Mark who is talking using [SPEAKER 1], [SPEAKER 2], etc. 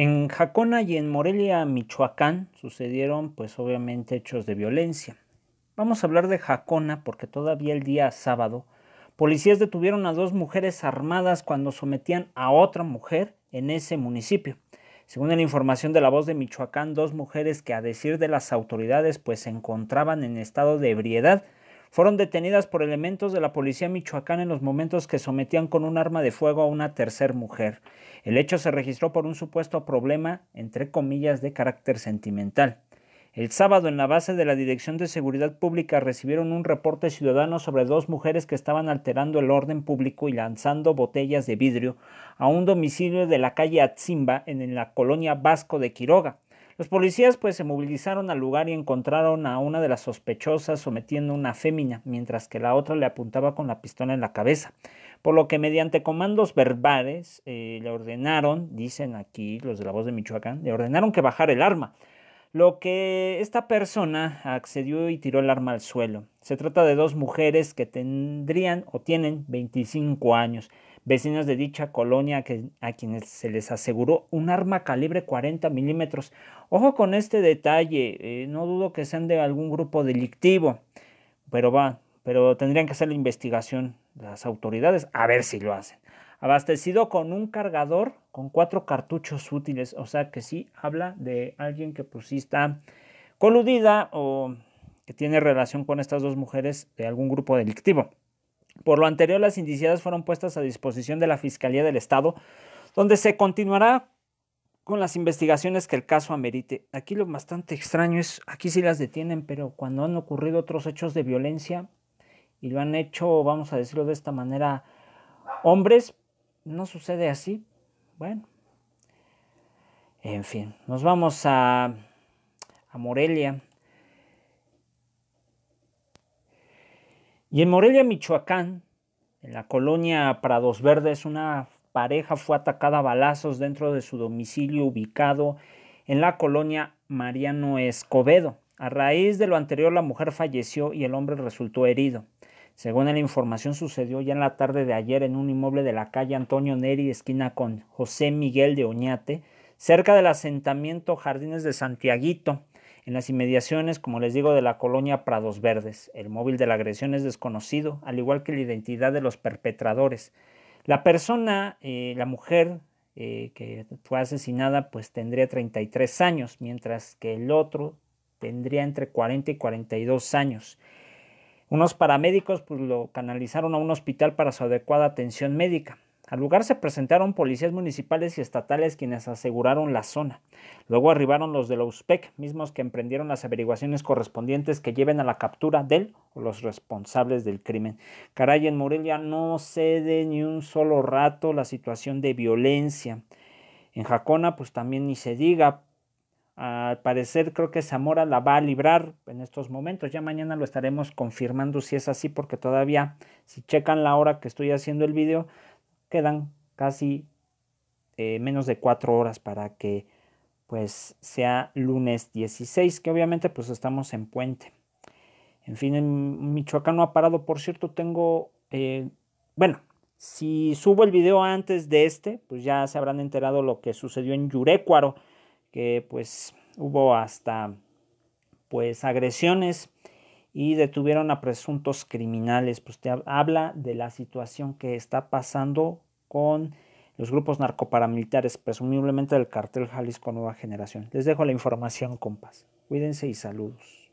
[SPEAKER 1] En Jacona y en Morelia, Michoacán, sucedieron pues obviamente hechos de violencia. Vamos a hablar de Jacona porque todavía el día sábado, policías detuvieron a dos mujeres armadas cuando sometían a otra mujer en ese municipio. Según la información de la voz de Michoacán, dos mujeres que a decir de las autoridades pues se encontraban en estado de ebriedad fueron detenidas por elementos de la policía michoacana en los momentos que sometían con un arma de fuego a una tercer mujer. El hecho se registró por un supuesto problema, entre comillas, de carácter sentimental. El sábado en la base de la Dirección de Seguridad Pública recibieron un reporte ciudadano sobre dos mujeres que estaban alterando el orden público y lanzando botellas de vidrio a un domicilio de la calle Atzimba en la colonia Vasco de Quiroga. Los policías pues se movilizaron al lugar y encontraron a una de las sospechosas sometiendo a una fémina, mientras que la otra le apuntaba con la pistola en la cabeza. Por lo que mediante comandos verbales eh, le ordenaron, dicen aquí los de la voz de Michoacán, le ordenaron que bajara el arma lo que esta persona accedió y tiró el arma al suelo. Se trata de dos mujeres que tendrían o tienen 25 años, vecinas de dicha colonia a quienes se les aseguró un arma calibre 40 milímetros. Ojo con este detalle, eh, no dudo que sean de algún grupo delictivo, pero va, pero tendrían que hacer la investigación las autoridades a ver si lo hacen abastecido con un cargador con cuatro cartuchos útiles. O sea que sí habla de alguien que pues sí está coludida o que tiene relación con estas dos mujeres de algún grupo delictivo. Por lo anterior, las indiciadas fueron puestas a disposición de la Fiscalía del Estado, donde se continuará con las investigaciones que el caso amerite. Aquí lo bastante extraño es, aquí sí las detienen, pero cuando han ocurrido otros hechos de violencia y lo han hecho, vamos a decirlo de esta manera, hombres, no sucede así, bueno, en fin, nos vamos a, Morelia. Y en Morelia, Michoacán, en la colonia Prados Verdes, una pareja fue atacada a balazos dentro de su domicilio ubicado en la colonia Mariano Escobedo. A raíz de lo anterior, la mujer falleció y el hombre resultó herido. Según la información sucedió ya en la tarde de ayer en un inmueble de la calle Antonio Neri, esquina con José Miguel de Oñate, cerca del asentamiento Jardines de Santiaguito, en las inmediaciones, como les digo, de la colonia Prados Verdes. El móvil de la agresión es desconocido, al igual que la identidad de los perpetradores. La persona, eh, la mujer eh, que fue asesinada, pues tendría 33 años, mientras que el otro tendría entre 40 y 42 años. Unos paramédicos pues, lo canalizaron a un hospital para su adecuada atención médica. Al lugar se presentaron policías municipales y estatales quienes aseguraron la zona. Luego arribaron los de la USPEC, mismos que emprendieron las averiguaciones correspondientes que lleven a la captura del o los responsables del crimen. Caray, en Morelia no cede ni un solo rato la situación de violencia. En Jacona, pues también ni se diga, al parecer creo que Zamora la va a librar en estos momentos. Ya mañana lo estaremos confirmando si es así, porque todavía si checan la hora que estoy haciendo el video, quedan casi eh, menos de cuatro horas para que pues sea lunes 16, que obviamente pues estamos en puente. En fin, en Michoacán no ha parado. Por cierto, tengo, eh, bueno, si subo el video antes de este, pues ya se habrán enterado lo que sucedió en Yurecuaro que pues hubo hasta pues agresiones y detuvieron a presuntos criminales. Pues te habla de la situación que está pasando con los grupos narcoparamilitares, presumiblemente del cartel Jalisco Nueva Generación. Les dejo la información, compas. Cuídense y saludos.